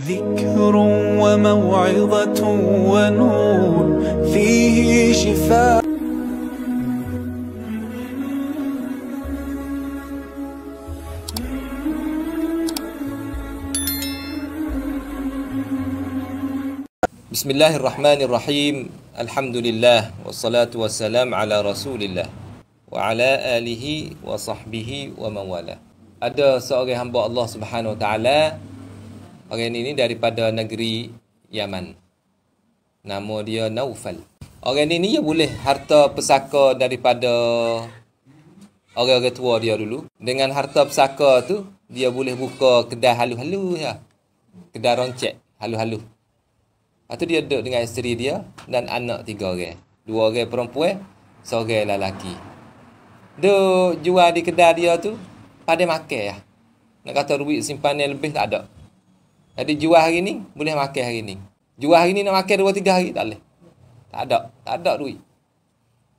ذكر وموعظة ونور فيه شفاء بسم الله الرحمن الرحيم الحمد لله والصلاة والسلام على رسول الله وعلى آله وصحبه ومن والاه ada seorang hamba Allah Subhanahu Wa Taala Orang ini daripada negeri Yaman. Nama dia Naufal. Orang ini dia ya boleh harta pesaka daripada orang-orang tua dia dulu. Dengan harta pesaka tu, dia boleh buka kedai halu-halu. Ya. Kedai roncek, halu-halu. Lepas tu dia duduk dengan isteri dia dan anak tiga orang. Dua orang perempuan, seorang lelaki. Dia jual di kedai dia tu, pada makan ya. Nak kata ruik simpanan lebih tak ada. Jadi jual hari ni boleh makan hari ni. Jual hari ni nak makan 2 3 hari tak boleh. Tak ada, tak ada duit.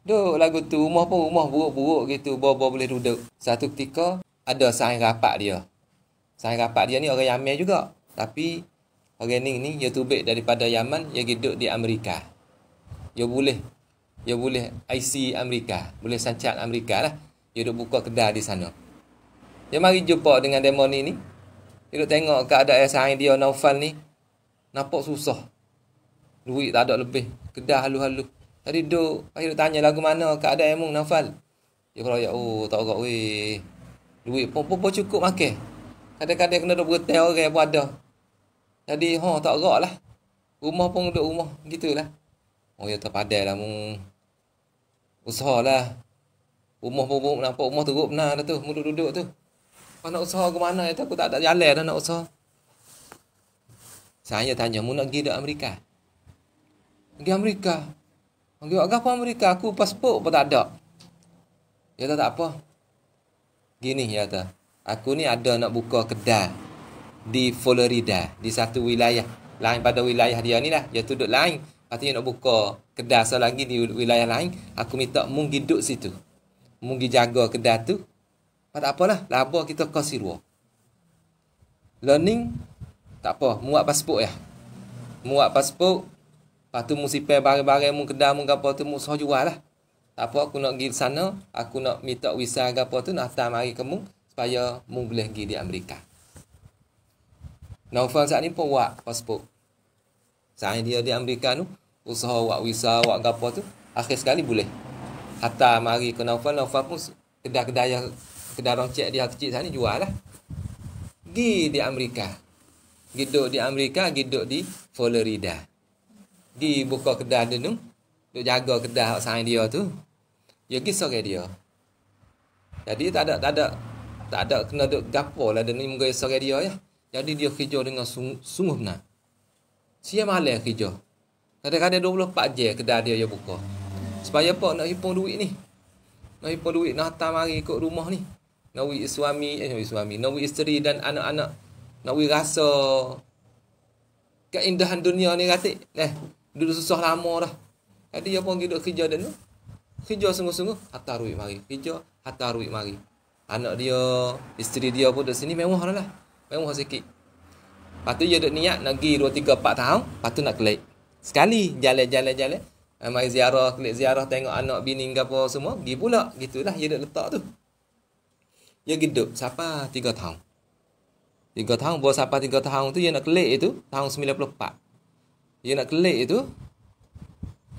Duk lagu tu rumah pun rumah buruk-buruk gitu, bawa-bawa boleh duduk. Satu ketika ada saing rapat dia. Saing rapat dia ni orang Yaman juga. Tapi orang ni ni YouTube daripada Yaman, dia hidup di Amerika. Dia boleh dia boleh IC Amerika, boleh sancat Amerika lah. Dia duduk buka kedai di sana. Dia mari jumpa dengan demo ni ni, dia duk tengok keadaan sahih dia Naufal ni. Nampak susah. Duit tak ada lebih. Kedah halu-halu. Tadi duk, akhirnya tanya lagu mana keadaan emung Naufal. Dia kalau ya, oh tak agak weh. Duit pun, pun, cukup makan. Kadang-kadang kena duk bertel orang pun ada. Jadi, ha, tak agak lah. Rumah pun duduk rumah. Gitulah. Oh ya, tak padai lah mu. Usahalah. Rumah pun, pun nampak rumah teruk benar tu. Muduk-duduk tu. Muduk, muduk, tu. Kau nak usaha ke mana itu? Aku tak ada jalan nak usaha. Saya tanya, mu nak pergi ke Amerika? Pergi Amerika. Pergi ke apa Amerika? Aku pasport pun tak ada. Ya tak apa. Gini ya ta. Aku ni ada nak buka kedai di Florida, di satu wilayah lain pada wilayah dia ni lah. Dia duduk lain. Patutnya nak buka kedai so lagi di wilayah lain. Aku minta mu duduk situ. Mu jaga kedai tu, Ha, tak apalah, labor kita kos zero. Learning, tak apa, muat pasport ya. Muat pasport, lepas tu mu sipir barang-barang mu kedai mu apa tu, mu soh jual lah. Tak apa, aku nak pergi sana, aku nak minta visa apa tu, nak datang mari kamu supaya mu boleh pergi di Amerika. Naufal saat ni pun buat pasport. Saat dia di Amerika tu, usaha buat visa, buat apa tu, akhir sekali boleh. Hatta mari ke Naufal, Naufal pun kedai-kedai yang kedai orang cek dia kecil sana jual lah. Gi di Amerika. Giduk di Amerika, giduk di Florida. Gi buka kedai dia tu. Duk jaga kedai hak sana dia tu. Dia ya, gi sore dia. Jadi tak ada tak ada tak ada kena duk gapo lah dia ni sore dia ya. Jadi dia kerja dengan sungguh benar. Siang malam kerja. Kadang-kadang 24 je kedai dia dia buka. Supaya apa nak hipung duit ni? Nak hipung duit nak hantar mari ikut rumah ni nawi suami, eh naui suami, nawi isteri dan anak-anak. nawi rasa keindahan dunia ni rasa eh duduk susah lama dah. Jadi eh, dia pun duduk kerja dan tu. Kerja sungguh-sungguh hatta ruik mari. Kerja hatta ruik mari. Anak dia, isteri dia pun dekat sini mewah dah lah. Mewah sikit. Lepas tu dia ada niat nak pergi 2, 3, 4 tahun. Lepas tu nak kelek. Sekali jalan-jalan-jalan. Eh, mari ziarah, kelek ziarah tengok anak bini ke apa semua. Pergi pula. Gitulah dia ada letak tu dia hidup sapa tiga tahun. Tiga tahun, buat sapa tiga tahun tu, dia nak kelik itu, tahun 94. Dia nak kelik itu,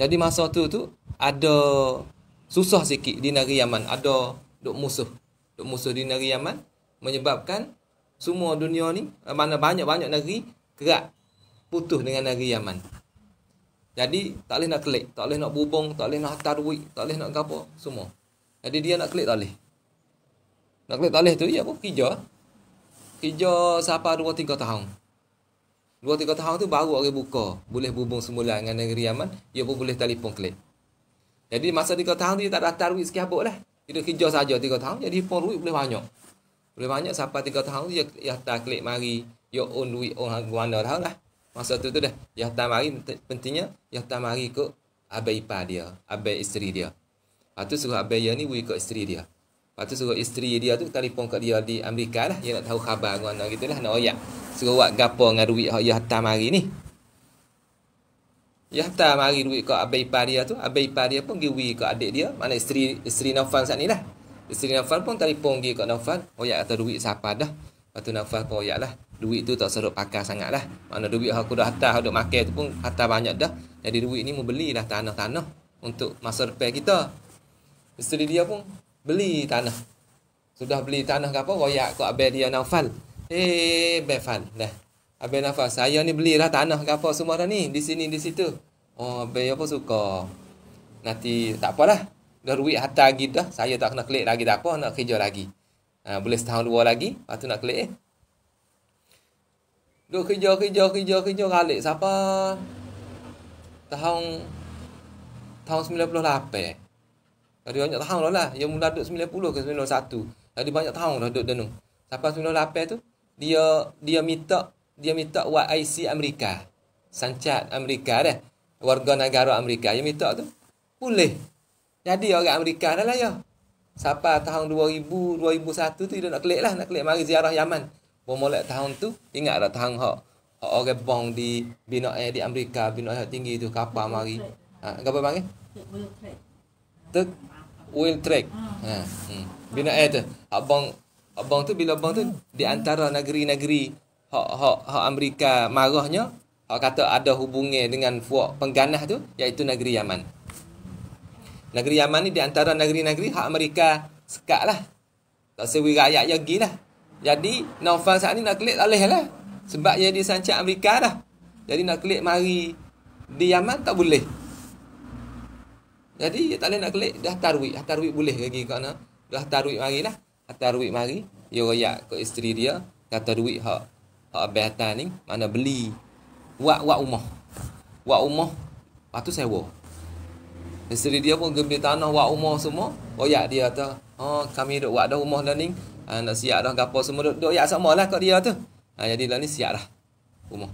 jadi masa tu tu, ada susah sikit di negeri Yaman. Ada duk musuh. Duk musuh di negeri Yaman, menyebabkan semua dunia ni, eh, mana banyak-banyak negeri, kerak putus dengan negeri Yaman. Jadi, tak boleh nak kelik. Tak boleh nak bubong, tak boleh nak hantar duit, tak boleh nak apa, semua. Jadi dia nak kelik tak boleh. Nak klik talih tu, ya aku kerja. Kerja siapa 2 3 tahun. 2 3 tahun tu baru orang buka, boleh bubung semula dengan negeri Yaman, ya pun boleh telefon kelik. Jadi masa 3 tahun tu dia tak datang duit sikit habuk lah. Dia kerja saja 3 tahun jadi pun duit boleh banyak. Boleh banyak siapa 3 tahun tu ya ya tak kelik mari, ya on duit on guana dah lah. Masa tu tu dah, ya tak mari pentingnya ya tak mari ke abai ipar dia, abai isteri dia. Atau suruh abai ni wui ke isteri dia. Lepas tu suruh isteri dia tu telefon kat dia di Amerika lah. Dia nak tahu khabar dengan orang kita lah. Nak oyak. Suruh buat gapa dengan duit yang dia hantar ni. Dia ya, hantar mari duit kat abai ipar dia tu. Abai ipar dia pun pergi kat adik dia. Mana isteri, isteri Naufan saat ni lah. Isteri Naufan pun telefon pergi kat Naufan. Oyak kata duit siapa dah. Lepas tu Naufan pun oyak lah. Duit tu tak seruk pakar sangat lah. Mana duit aku dah hantar, duk makan tu pun hantar banyak dah. Jadi duit ni lah tanah-tanah untuk masa depan kita. Isteri dia pun beli tanah. Sudah beli tanah ke apa, royak ke abel dia naufal. Eh, abel Dah. Abel naufal, saya ni belilah tanah ke apa semua dah ni. Di sini, di situ. Oh, abel apa suka. Nanti, tak apalah. Dah ruik hata lagi dah. Saya tak kena klik lagi tak apa, nak kerja lagi. Ha, boleh setahun dua lagi, lepas tu nak klik eh. Duk kerja, kerja, kerja, kerja, kalik. Siapa? Tahun... Tahun 98. Ada banyak tahun dah lah. Yang mula duduk 90 ke 91. Ada banyak tahun dah duduk denung. Sampai 98 tu, dia dia minta dia minta YIC Amerika. Sancat Amerika dah. Warga negara Amerika. Dia minta tu. Boleh. Jadi orang Amerika dah lah ya. Sapa tahun 2000, 2001 tu dia nak kelik lah. Nak kelik mari ziarah Yaman. Bermula tahun tu, ingat tak tahun hak. Ha, orang bong di bina di Amerika, bina air tinggi tu kapal mari. Ha, kapal panggil? tu wheel track. Ha, hmm. Bina air tu. Abang abang tu bila abang tu di antara negeri-negeri hak hak hak Amerika marahnya, hak kata ada hubungan dengan puak pengganah tu iaitu negeri Yaman. Negeri Yaman ni di antara negeri-negeri hak Amerika sekat lah. Tak sewi rakyat je gila. lah. Jadi Naufal saat ni nak kelik tak boleh lah. Sebab dia di sancak Amerika dah. Jadi nak kelik mari di Yaman tak boleh. Jadi dia tak boleh nak kelik dah hantar duit Hantar boleh lagi kat mana Dia hantar mari lah Hantar duit mari Dia royak ke isteri dia Kata duit hak Hak abis hantar ni Mana beli Buat buat rumah Buat rumah Lepas tu sewa Isteri dia pun gembira tanah Buat rumah semua Royak dia tu, oh, Kami duk buat dah rumah dah ni Ha, nak siap dah gapo semua duk duk yak sama lah kat dia tu. Ha, ah, jadi lah ni siap dah. Rumah.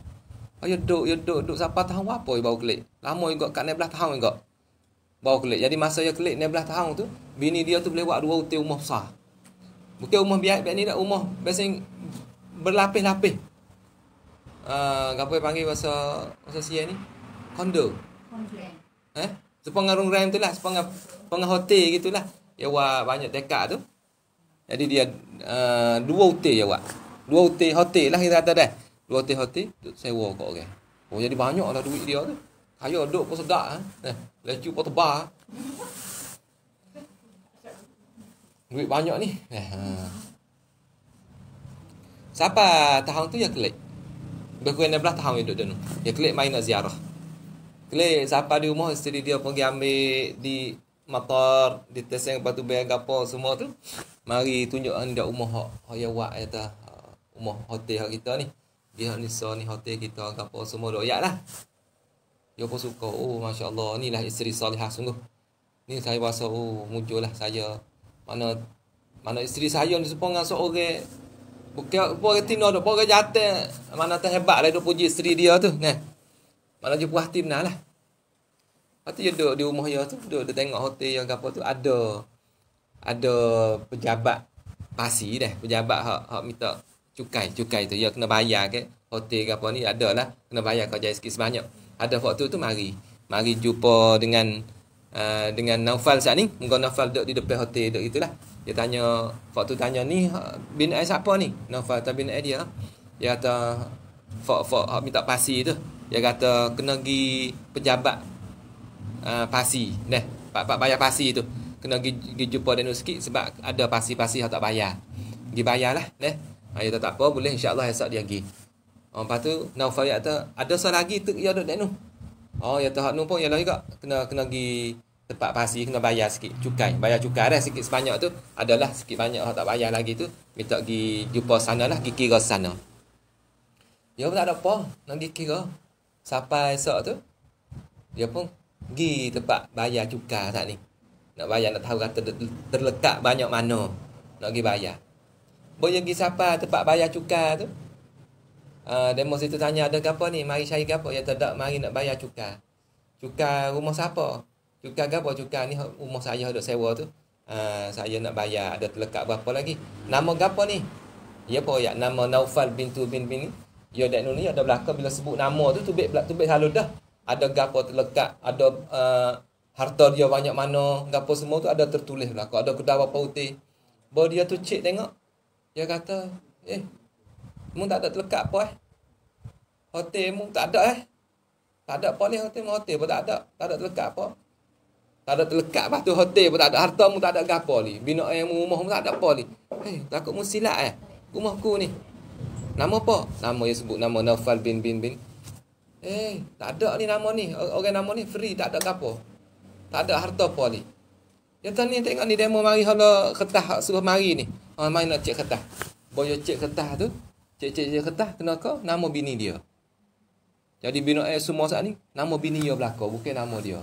Ayuh oh, ya duk ayuh ya duk duk siapa tahu apa baru klik. Lama juga kat 16 tahun juga. Baru kelik. Jadi masa dia ni belah tahun tu, bini dia tu boleh buat dua uti rumah besar. Bukan rumah biar, biar ni dah rumah biasa berlapis-lapis. Uh, apa panggil bahasa bahasa siya ni? Kondo. Kondo. Eh? Sepengah rungrem tu lah. Sepengah, sepengah hotel gitulah. lah. Dia buat banyak dekat tu. Jadi dia uh, dua uti dia buat. Dua uti hotel lah kita kata dah. Dua uti hotel tu sewa kat orang. Okay. Oh jadi banyak lah duit dia tu ayo duk pun sedap ah. Eh. eh Lecu pun tebal. Duit banyak ni. Eh, ha. Siapa tahun tu ya klik? Berkuih 16 tahun yang duduk dia Ya klik main nak ziarah. Klik siapa di rumah istri dia pergi ambil di motor, di tesing, lepas tu bayang apa semua tu. Mari tunjuk anda rumah hak. Hak yang buat kata rumah hotel kita ni. Dia ni ni hotel kita apa semua duk. Ya lah. Dia pun suka Oh Masya Allah Inilah isteri salihah sungguh Ni saya rasa Oh muncul lah saya Mana Mana isteri saya ni Sumpah dengan seorang Bukan Bukan kerti no Bukan kerti jatuh Mana tak hebat lah Dia puji isteri dia tu Nah Mana je puas tim lah Lepas tu dia duduk di rumah dia tu Duduk dia tengok hotel yang kapal tu Ada Ada Pejabat Pasi dah Pejabat hak, hak minta Cukai Cukai tu Dia kena bayar ke Hotel kapal ni ada lah. Kena bayar kerja sikit sebanyak ada waktu tu mari mari jumpa dengan uh, dengan Naufal saat ni muka Naufal duduk di depan hotel duduk itulah dia tanya waktu tanya ni bin ai siapa ni Naufal tak bin ai dia dia kata fak fak minta pasi tu dia kata kena pergi pejabat uh, pasi neh pak pak bayar pasi tu kena pergi, pergi jumpa Daniel sikit sebab ada pasi-pasi yang tak bayar. Pergi bayarlah, neh. Ayah ha, tak apa, boleh insyaallah esok dia pergi. Ha, lepas tu Naufal kata ada salah lagi tu ya duk tu. Oh ya tu tahap nu pun ya lagi juga kena kena pergi tempat pasi kena bayar sikit cukai, bayar cukai dah sikit sebanyak tu adalah sikit banyak tak bayar lagi tu minta pergi jumpa sana lah, pergi kira sana. Dia ya pun tak ada apa nak pergi kira. Sampai esok tu dia pun pergi tempat bayar cukai tak ni. Nak bayar nak tahu kata terletak banyak mana nak pergi bayar. Boleh pergi siapa tempat bayar cukai tu? Ah, demonstrator tanya ada ke apa ni mari cari ke apa ya tak mari nak bayar cukai cukai rumah siapa cukai ke apa cukai ni rumah saya duk sewa tu uh, saya nak bayar ada terlekat berapa lagi nama gapo ni ya apa ya nama Naufal bintu bin bin ni Ya dak nuni ada belaka bila sebut nama tu tubik belak tubik halu dah. Ada gapo terlekat, ada uh, harta dia banyak mana, gapo semua tu ada tertulis belaka, ada kedai apa putih. Bawa dia tu cek tengok. Dia kata, "Eh, Mu tak ada terlekat pun eh. Hotel mu tak ada eh. Tak ada polis hotel mu hotel pun tak ada. Tak ada terlekat apa. Tak ada terlekat lepas tu hotel pun tak ada. Harta mu tak ada gapo ni. Bina ayam mu rumah mu tak ada apa ni. Hey, eh, takut mu silap eh. Rumahku ni. Nama apa? Nama yang sebut nama Naufal bin bin bin. Eh, hey, tak ada ni nama ni. Orang nama ni free tak ada gapo. Tak ada harta apa ni. Ya ni tengok ni demo mari hala kertas suruh mari ni. oh, main nak cek kertas. Boyo cek kertas tu. Cik-cik dia kata ah, kena kau nama bini dia. Jadi bina air eh, semua saat ni, nama bini dia berlaku, bukan nama dia.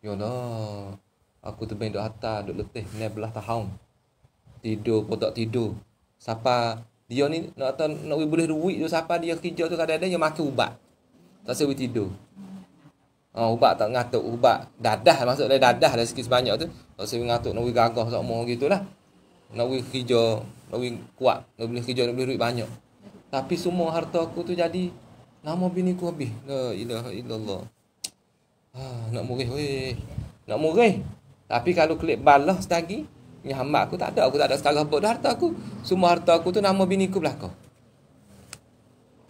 Yo ya no Aku terbang duk hatta, duk letih, ni belah tahun. Tidur pun tak tidur. Siapa dia ni nak tahu nak boleh duit tu siapa dia kerja tu kadang-kadang dia makan ubat. Tak sebab tidur. Ha, ubat tak ngatuk ubat dadah maksud dia dadah dah sikit sebanyak tu tak sebab ngatuk nak gagah sok mau gitulah nak boleh kerja, nak boleh kuat, nak boleh kerja, nak boleh duit banyak. Tapi semua harta aku tu jadi nama bini ku habis. La ilaha illallah. Ha, nak murih weh. Nak murih. Tapi kalau klik balah setagi, ni hamba aku tak ada, aku tak ada sekarang apa harta aku. Semua harta aku tu nama bini ku belaka.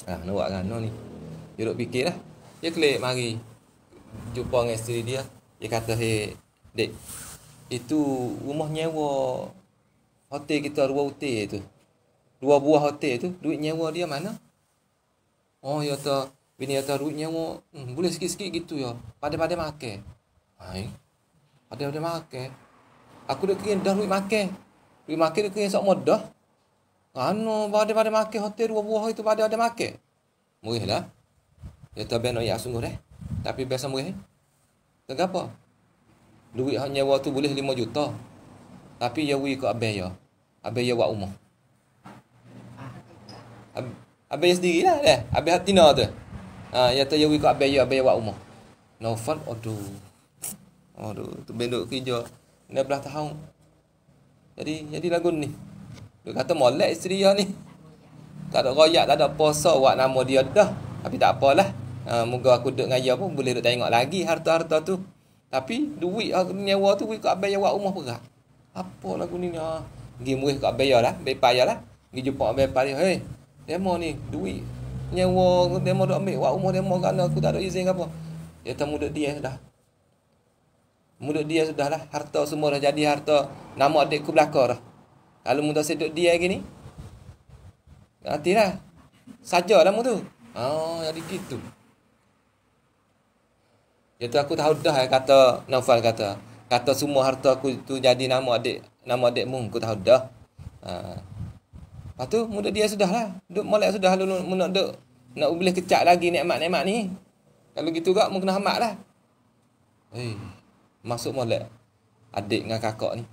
Ha, ah, nak buat kan ni. Dia duk fikirlah. Dia klik mari jumpa dengan isteri dia. Dia kata, "Hey, dek, itu rumah nyewa hotel kita dua hotel tu dua buah hotel tu duit nyewa dia mana oh ya ta bini ya ta duit nyewa hmm, boleh sikit-sikit gitu ya pada-pada makan hai pada-pada makan aku dah kira dah duit makan duit makan dah kira sok modah anu pada-pada makan hotel dua buah itu pada-pada makan murih lah ya ta benar ya sungguh deh tapi biasa murih kenapa duit nyewa tu boleh lima juta tapi ya wui ko abang ya. Abang ya buat rumah. Abang ya sendirilah dah. Eh. Abang hati no tu. Ha ya tu ya wui ko abang ya abang ya buat rumah. Novel aduh. Aduh tu benduk kerja. Dah belah tahun. Jadi jadi lagu ni. Dia kata molek isteri dia ni. Tak ada royak, tak ada puasa buat nama dia dah. Tapi tak apalah. Uh, moga aku duduk dengan pun boleh duduk tengok lagi harta-harta tu. Tapi duit aku nyewa tu duit kat abang yang buat rumah perak. Apa lagu ni ni ah? Pergi murih kat Abaya lah. Abaya lah. Pergi jumpa Abaya Pari. Hei, demo ni duit. Nyewa demo duk ambil. Wah umur demo kan aku tak ada izin apa. Ya temu duk dia sudah. muda dia sudah lah. Harta semua dah jadi harta. Nama adikku belakang dah. Kalau muda saya duk dia lagi ni. Nanti lah. Saja lah mudah. Ah, oh, jadi gitu. Ya tu aku tahu dah kata. Naufal kata kata semua harta aku tu jadi nama adik nama adik adikmu aku tahu dah ha. lepas tu muda dia sudah lah. duk molek sudah lu nak nak duk nak boleh kecak lagi nikmat-nikmat ni kalau gitu gak mungkin hamat lah eh masuk molek adik dengan kakak ni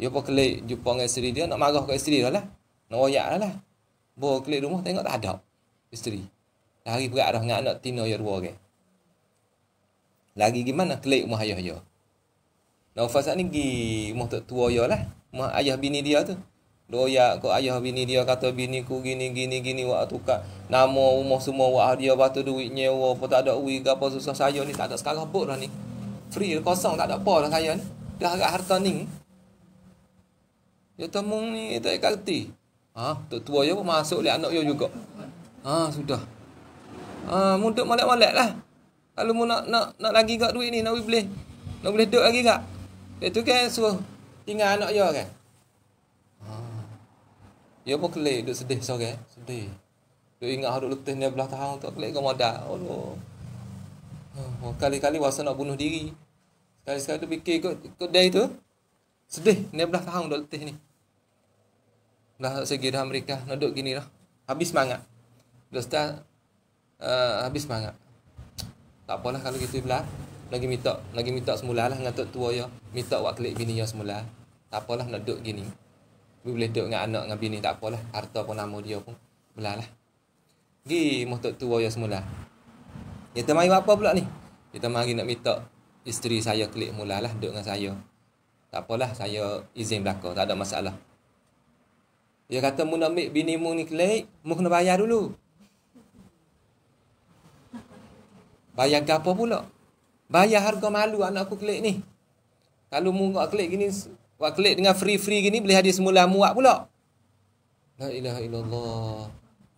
dia pun kelik jumpa dengan isteri dia nak marah ke isteri dia lah nak royak lah lah bawa kelik rumah tengok tak ada isteri lari berat dah dengan anak tina yang dua ke lagi gimana kelik rumah ayah-ayah Naufal saat ni pergi rumah tok tua ya lah. Mak ayah bini dia tu. Doya ko ayah bini dia kata bini ku gini gini gini wak tukar nama rumah semua wak dia batu duit nyewa apa tak ada duit apa susah saya ni tak ada sekarang buk dah ni. Free kosong tak ada apa dah saya ni. Dah agak harta ni. Ya temu ni tak ikerti. Ha, tok tua ya pun masuk lihat anak yo juga. Ha, sudah. Ha, mudah malak-malak lah. Kalau mu nak nak nak lagi gak duit ni nak boleh. Nak boleh duduk lagi gak? Dia eh, tu kan suruh tinggal anak dia kan. Dia ah. pun kelih, duduk sedih seorang. Okay? Eh. Sedih. Duduk ingat duduk letih ni belah tahan untuk kelih kau modal. Oh, ah. oh. Kali-kali rasa nak bunuh diri. kali sekali tu fikir ikut, day tu. Sedih ni belah tahan duduk letih ni. Belah segi dah mereka nak duduk gini lah. Habis semangat. Duduk setelah uh, habis semangat. Tak apalah kalau gitu belah lagi minta lagi minta semula lah dengan tok tua ya minta buat klik bini ya semula tak apalah nak duduk gini Bila boleh duduk dengan anak dengan bini tak apalah harta pun nama dia pun belah lah gi moh tok tua ya semula dia mai apa pula ni dia temai nak minta isteri saya klik mula lah duduk dengan saya tak apalah saya izin belakang tak ada masalah dia kata mu nak ambil bini mu ni klik mu kena bayar dulu Bayangkan apa pula? Bayar harga malu anak aku klik ni. Kalau mu buat klik gini, buat klik dengan free-free gini, boleh hadir semula muak pula. La ilaha illallah.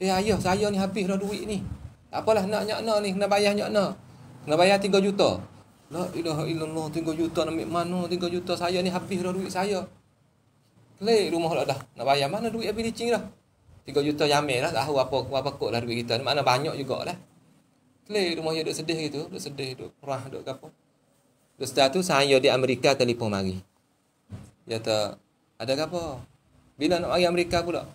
Eh ayah, saya ni habis dah duit ni. Apalah nak nyakna ni, kena bayar nyakna. Kena bayar 3 juta. La ilaha illallah, 3 juta nak ambil mana, 3 juta saya ni habis dah duit saya. Klik rumah lah dah. Nak bayar mana duit habis licin dah. 3 juta yang lah, tak tahu apa, apa kot lah duit kita ni. Mana banyak jugalah. Play rumah dia duk sedih gitu, duk sedih, duk perah, duk apa. Duk tu saya di Amerika telefon mari. Dia kata, ada apa? Bila nak mari Amerika pula?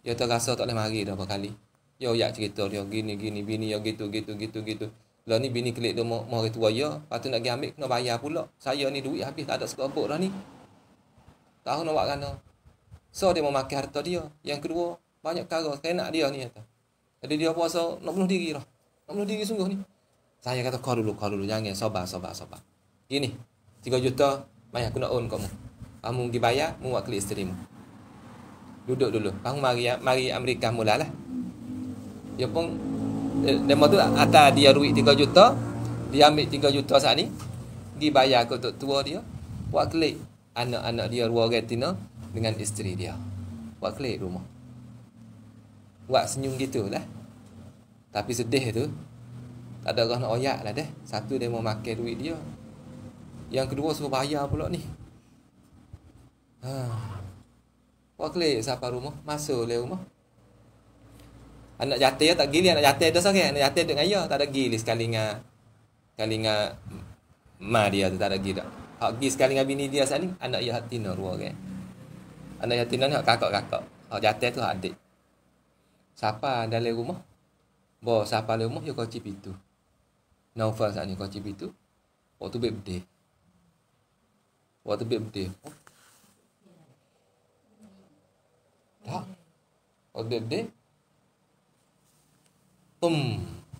Dia kata, rasa tak boleh mari dah berapa kali. Dia ayak cerita dia, gini, gini, bini, ya gitu, gitu, gitu, gitu. Lah ni bini klik dia mau hari tua ya, lepas tu nak pergi ambil, kena bayar pula. Saya ni duit habis, tak ada sekelompok dah ni. Tahu nak buat kena. So dia mau makan harta dia. Yang kedua, banyak kara, kena dia ni. Kata. Jadi dia puasa, nak bunuh diri lah. Kamu bunuh diri sungguh ni. Saya kata kau dulu, kau dulu jangan sabar, sabar, sabar. Gini, 3 juta mai aku nak own kamu. Kamu pergi bayar, mu wakil isteri mu. Duduk dulu. Kamu mari mari Amerika mulalah. Dia pun demo tu atas dia ruik 3 juta, dia ambil 3 juta saat ni, pergi bayar ke untuk tua dia, buat klik anak-anak dia dua retina dengan isteri dia. Buat klik rumah. Buat senyum gitulah. lah. Tapi sedih tu Tak ada orang nak oyak lah deh Satu dia mau makan duit dia Yang kedua suruh bayar pula ni ha. kau klik siapa rumah Masuk oleh rumah Anak jatuh ya tak gili Anak jatuh tu sangat Anak jatuh dengan ya Tak ada gili sekali dengan Sekali dengan Ma dia tu tak ada gili tak Hak gili sekali dengan bini dia sekarang ni Anak yatim tina ruang kan Anak yatim tina ni hak kakak-kakak Hak jatuh tu hak adik Siapa dalam rumah Bo sapa le umuh yo koci pintu. Naufal saat ni koci itu, Waktu bib de. Waktu bib de. Tak. Waktu bib de. Tum.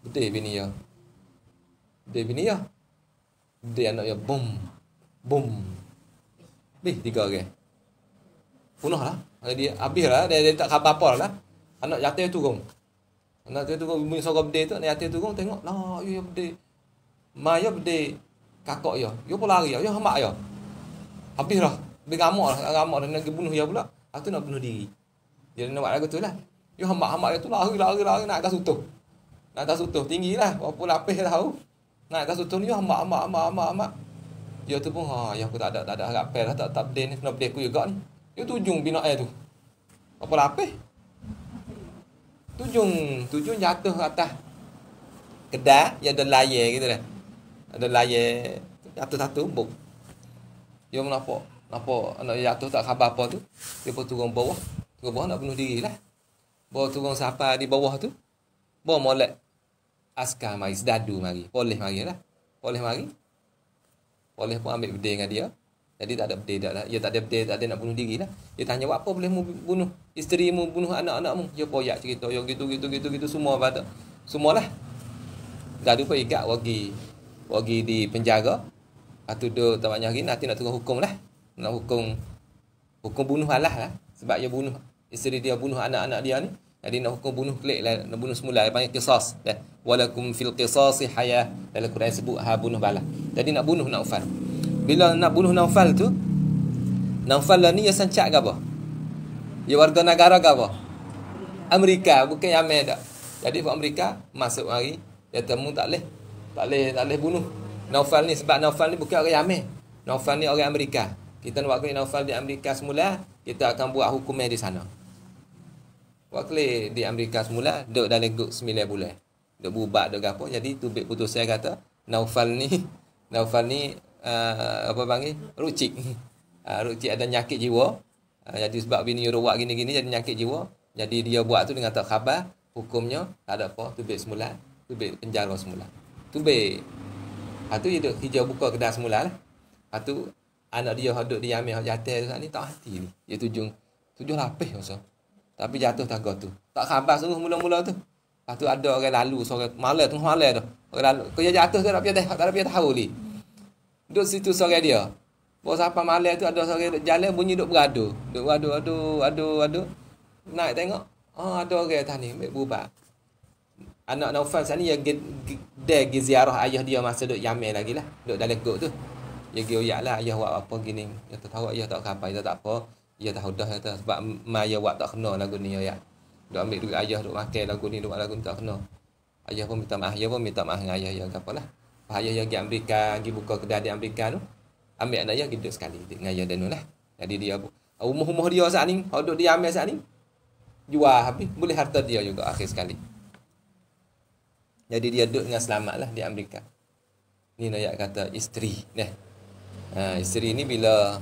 Bede bini ya. Bede bini ya. Bede anak ya. Boom. Boom. Bih, tiga orang. Punah lah. Dia habis lah. Dia, dia tak khabar apa lah. Anak jatuh tu turun. Nak tu tu bunyi suara bedek tu, nak tu tengok, lah, yo yo bedek. Ma yo bedek. Kakak yo, yo pun lari yo, hamak yo. Habis lah. Dia ngamuk lah, ngamuk dan nak bunuh yo pula. Aku nak bunuh diri. Dia nak buat lagu tu lah. Yo hamak-hamak dia tu lari, lari, lari, nak atas utuh. Nak atas utuh, tinggi lah. Walaupun lapis lah tau. Nak atas utuh ni, yo hamak, hamak, hamak, hamak, hamak. Yo tu pun, ha, yo aku tak ada, tak ada harap pel lah, tak, tak bedek ni, kena bedek aku juga ni. Yo tujung bina air tu. Apa lapis? tujung tujung jatuh atas Kedah, yang ada layar gitu dah. Ada layar jatuh satu bom. Dia menapa? Napa anak dia jatuh tak khabar apa tu? Dia pun turun bawah. Turun bawah nak bunuh diri lah. Bawa turun siapa di bawah tu. Bawa molek. Askar mari. Sedadu mari. Polis mari lah. Polis mari. Polis pun ambil beding dengan dia. Jadi tak ada betul tak lah. Dia tak ada betul tak ada nak bunuh diri lah. Dia tanya buat apa boleh mu bunuh isteri mu bunuh anak anakmu mu. Dia koyak cerita yang gitu gitu gitu gitu semua pada. Semualah. Gaduh pun ikat wagi wagi di penjara. Atu do tak banyak hari nanti nak tunggu hukum lah. Nak hukum hukum bunuh Allah lah. Ha. Sebab dia bunuh isteri dia bunuh anak-anak dia ni. Jadi nak hukum bunuh klik lah. Nak bunuh semula. Dia panggil kisas. Ya. Walakum fil kisasi hayah. Dalam Quran sebut ha bunuh balah. Jadi nak bunuh nak ufad. Bila nak bunuh Naufal tu Naufal lah ni Ya sancak ke apa Ya warga negara ke apa Amerika Bukan yang Amerika Jadi buat Amerika Masuk hari Dia temu tak boleh Tak boleh tak boleh bunuh Naufal ni Sebab Naufal ni bukan orang Yamin Naufal ni orang Amerika Kita nak buat Naufal di Amerika semula Kita akan buat hukumnya di sana Waktu di Amerika semula Duk dalam duk 9 bulan Duk bubak duk apa Jadi tu putus saya kata Naufal ni Naufal ni uh, apa panggil rucik uh, rucik ada nyakit jiwa uh, jadi sebab bini ruwak gini-gini jadi nyakit jiwa jadi dia buat tu dengan tak khabar hukumnya tak ada apa tubik semula tubik penjara semula tubik Lepas tu dia hijau buka kedai semula lah. Lepas anak dia duduk diambil yang jatuh tu ni tak hati ni. Dia tujuh, tujuh lapis masa. Tapi jatuh tangga tu. Tak khabar semua mula-mula tu. Lepas tu ada orang lalu seorang malam tengah malam tu. Orang lalu. Kau jatuh tu tak payah tahu ni. Duduk situ sore dia. Bawa sampai malam tu ada sore jalan bunyi duk beradu. Duk beradu, adu, adu, adu. Naik tengok. Oh, ada orang atas ni. Ambil berubah. Anak Naufal sana yang dia pergi ziarah ayah dia masa duk yamil lagi lah. Duk dalam gok tu. Dia pergi uyak lah. Ayah buat apa gini. Dia tak tahu ayah tak apa. Dia tak apa. Dia tahu dah. Kata. Sebab maya buat tak kena lagu ni. Ayah. Duk ambil duit ayah. Duk makan lagu ni. Duk lagu ni tak kena. Ayah pun minta maaf. Ayah pun minta maaf dengan ayah. Ayah apa lah. Bahaya yang dia Amerika, dia buka kedai dia Amerika tu. Ambil anak ayah pergi duduk sekali dengan ayah Danul lah. Jadi dia, ah, umur umur dia saat ni, duduk dia ambil saat ni. Jual habis, boleh harta dia juga akhir sekali. Jadi dia duduk dengan selamat lah di Amerika. Ni Nayak kata isteri. Ni. Ha, isteri ni bila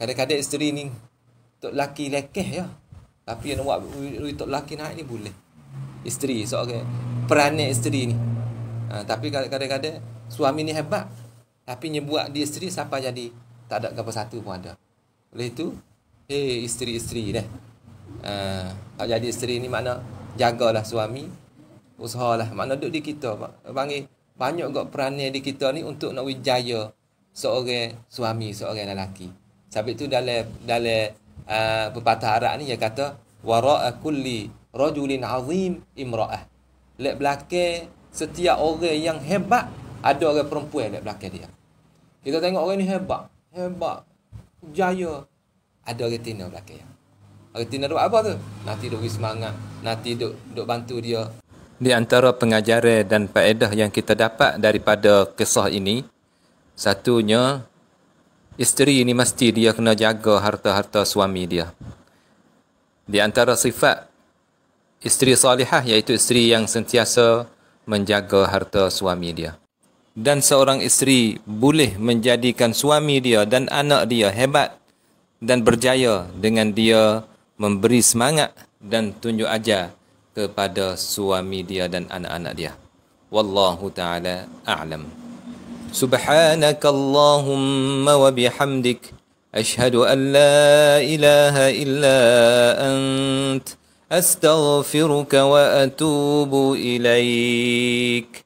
kadang-kadang isteri ni tok laki lekeh ya. Tapi yang buat tok laki naik ni boleh. Isteri seorang okay. peranan isteri ni ha, Tapi kadang-kadang Suami ni hebat Tapi nyebuat di isteri siapa jadi Tak ada kapal satu pun ada Oleh itu Hei eh, isteri-isteri dah ha, Jadi isteri ni makna Jagalah suami Usaha lah Makna duduk di kita bangi Banyak juga perannya di kita ni Untuk nak wijaya Seorang suami Seorang lelaki Sebab tu dalam Dalam uh, Pepatah Arab ni Dia kata Wara'a kulli Rajulin azim Imra'ah Lek belakang setiap orang yang hebat ada orang perempuan di belakang dia. Kita tengok orang ni hebat, hebat, jaya. Ada orang tina belakang dia. Orang tina buat apa tu? Nanti duk semangat, nanti duk duk bantu dia. Di antara pengajaran dan faedah yang kita dapat daripada kisah ini, satunya isteri ini mesti dia kena jaga harta-harta suami dia. Di antara sifat isteri salihah iaitu isteri yang sentiasa menjaga harta suami dia. Dan seorang isteri boleh menjadikan suami dia dan anak dia hebat dan berjaya dengan dia memberi semangat dan tunjuk ajar kepada suami dia dan anak-anak dia. Wallahu ta'ala a'lam. سبحانك اللهم وبحمدك اشهد ان لا اله الا انت أستغفرك وأتوب إليك